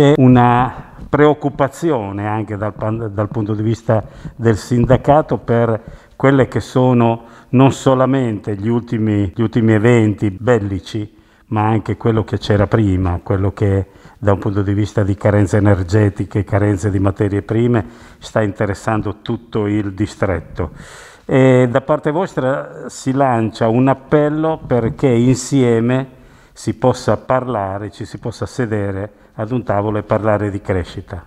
c'è una preoccupazione anche dal, dal, punto di vista del sindacato per quelle che sono non solamente gli ultimi, gli ultimi eventi bellici, ma anche quello che c'era prima, quello che da un punto di vista di carenze energetiche, carenze di materie prime, sta interessando tutto il distretto. E da parte vostra si lancia un appello perché insieme si possa parlare, ci si possa sedere ad un tavolo e parlare di crescita.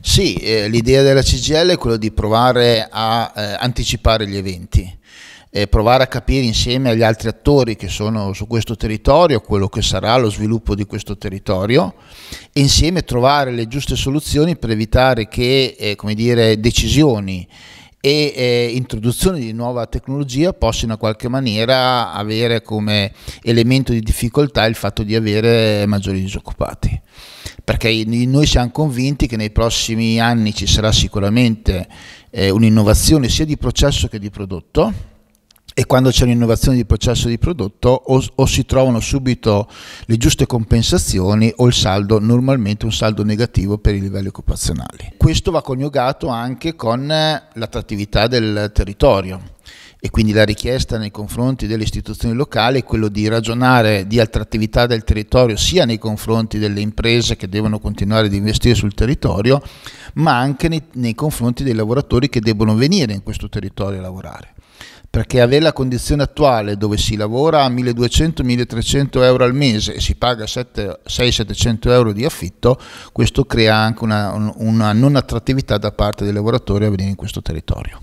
Sì, eh, l'idea della CGL è quella di provare a eh, anticipare gli eventi provare a capire insieme agli altri attori che sono su questo territorio quello che sarà lo sviluppo di questo territorio e insieme trovare le giuste soluzioni per evitare che eh, dire, decisioni e eh, introduzione di nuova tecnologia possono in qualche maniera avere come elemento di difficoltà il fatto di avere maggiori disoccupati perché noi siamo convinti che nei prossimi anni ci sarà sicuramente eh, un'innovazione sia di processo che di prodotto e quando c'è un'innovazione di processo di prodotto o, o, si trovano subito le giuste compensazioni o il saldo normalmente un saldo negativo per i livelli occupazionali. Questo va coniugato anche con l'attrattività del territorio e quindi la richiesta nei confronti delle istituzioni locali è quello di ragionare di attrattività del territorio sia nei confronti delle imprese che devono continuare ad investire sul territorio, ma anche nei, nei confronti dei lavoratori che devono venire in questo territorio a lavorare perché avere la condizione attuale dove si lavora a 1200-1300 euro al mese e si paga 600-700 euro di affitto, questo crea anche una, una, non attrattività da parte dei lavoratori a venire in questo territorio.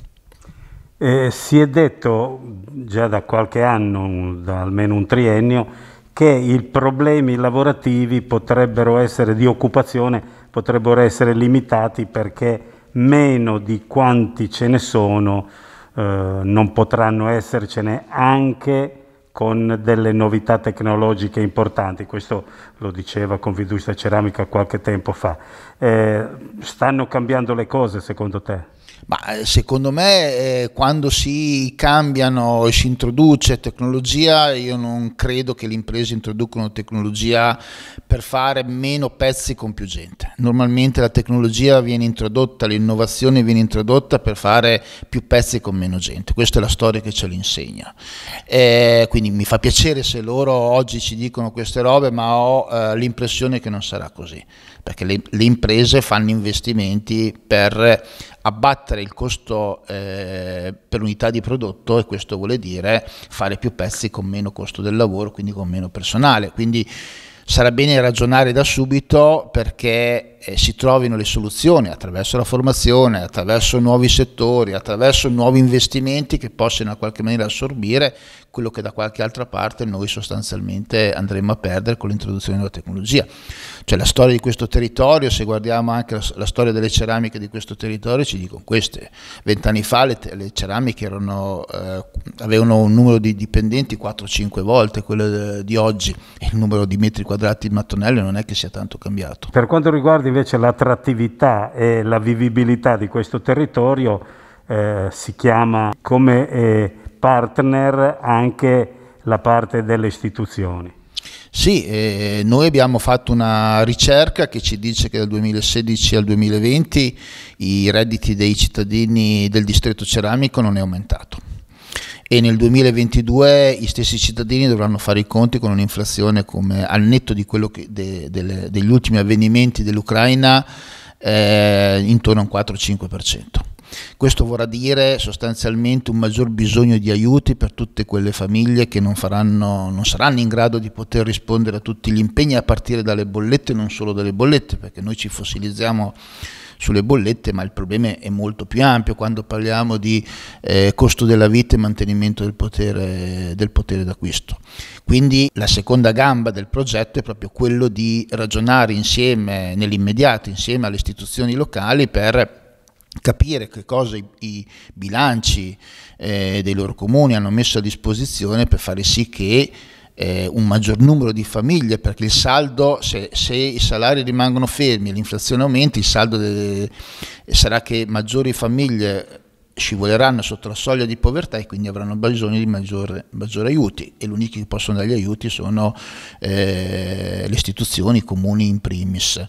Eh, si è detto già da qualche anno, da almeno un triennio, che i problemi lavorativi potrebbero essere di occupazione, potrebbero essere limitati perché meno di quanti ce ne sono eh, non potranno essercene anche con delle novità tecnologiche importanti, questo lo diceva con Ceramica qualche tempo fa. Eh, stanno cambiando le cose secondo te? Ma eh, secondo me eh, quando si cambiano e si introduce tecnologia, io non credo che le imprese introducono tecnologia per fare meno pezzi con più gente. Normalmente la tecnologia viene introdotta, l'innovazione viene introdotta per fare più pezzi con meno gente. Questa è la storia che ce l'insegna. Eh, quindi mi fa piacere se loro oggi ci dicono queste robe, ma ho eh, l'impressione che non sarà così, perché le, le imprese fanno investimenti per abbattere il costo eh, per unità di prodotto e questo vuole dire fare più pezzi con meno costo del lavoro, quindi con meno personale. Quindi sarà bene ragionare da subito perché si trovino le soluzioni attraverso la formazione, attraverso nuovi settori, attraverso nuovi investimenti che possano in qualche maniera assorbire quello che da qualche altra parte noi sostanzialmente andremo a perdere con l'introduzione della tecnologia. Cioè la storia di questo territorio, se guardiamo anche la, la storia delle ceramiche di questo territorio, ci dicono queste. Vent'anni fa le, le ceramiche erano, eh, avevano un numero di dipendenti 4-5 volte quello eh, di oggi, il numero di metri quadrati di mattonello non è che sia tanto cambiato. Per quanto riguarda invece l'attrattività e la vivibilità di questo territorio eh, si chiama come eh, partner anche la parte delle istituzioni. Sì, eh, noi abbiamo fatto una ricerca che ci dice che dal 2016 al 2020 i redditi dei cittadini del distretto ceramico non è aumentato e nel 2022 gli stessi cittadini dovranno fare i conti con un'inflazione come al netto che, de, de, degli ultimi avvenimenti dell'Ucraina eh, intorno a un 4-5%. Questo vorrà dire sostanzialmente un maggior bisogno di aiuti per tutte quelle famiglie che non, faranno, non, saranno in grado di poter rispondere a tutti gli impegni a partire dalle bollette, non solo dalle bollette, perché noi ci fossilizziamo sulle bollette, ma il problema è molto più ampio quando parliamo di eh, costo della vita e mantenimento del potere, del potere d'acquisto. Quindi la seconda gamba del progetto è proprio quello di ragionare insieme, nell'immediato, insieme alle istituzioni locali per capire che cosa i, i bilanci eh, dei loro comuni hanno messo a disposizione per fare sì che eh, un maggior numero di famiglie perché il saldo, se, se i salari rimangono fermi e l'inflazione aumenta, il saldo de, sarà che maggiori famiglie scivoleranno sotto la soglia di povertà e quindi avranno bisogno di maggiori maggior aiuti e l'unico che possono dare gli aiuti sono eh, le istituzioni, i comuni in primis.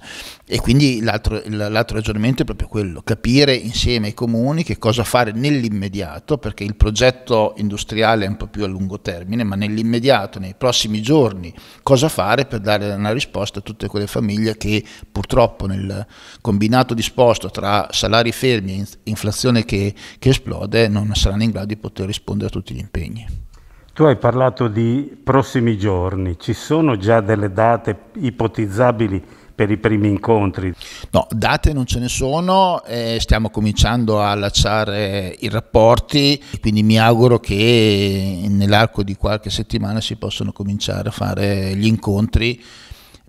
E quindi l'altro, l'altro ragionamento è proprio quello, capire insieme ai comuni che cosa fare nell'immediato, perché il progetto industriale è un po' più a lungo termine, ma nell'immediato, nei prossimi giorni, cosa fare per dare una risposta a tutte quelle famiglie che purtroppo nel combinato disposto tra salari fermi e inflazione che, che esplode non saranno in grado di poter rispondere a tutti gli impegni. Tu hai parlato di prossimi giorni, ci sono già delle date ipotizzabili per i primi incontri? No, date non ce ne sono, eh, stiamo cominciando a allacciare i rapporti, quindi mi auguro che nell'arco di qualche settimana si possano cominciare a fare gli incontri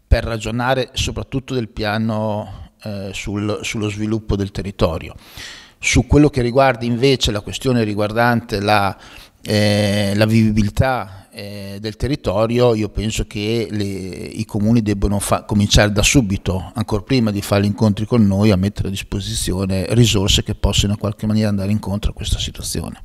per ragionare soprattutto del piano eh, sul, sullo sviluppo del territorio. Su quello che riguarda invece la questione riguardante la, eh, la vivibilità eh, del territorio, io penso che le, i comuni debbano fa- cominciare da subito, ancora prima di fare gli incontri con noi, a mettere a disposizione risorse che possano in qualche maniera andare incontro a questa situazione.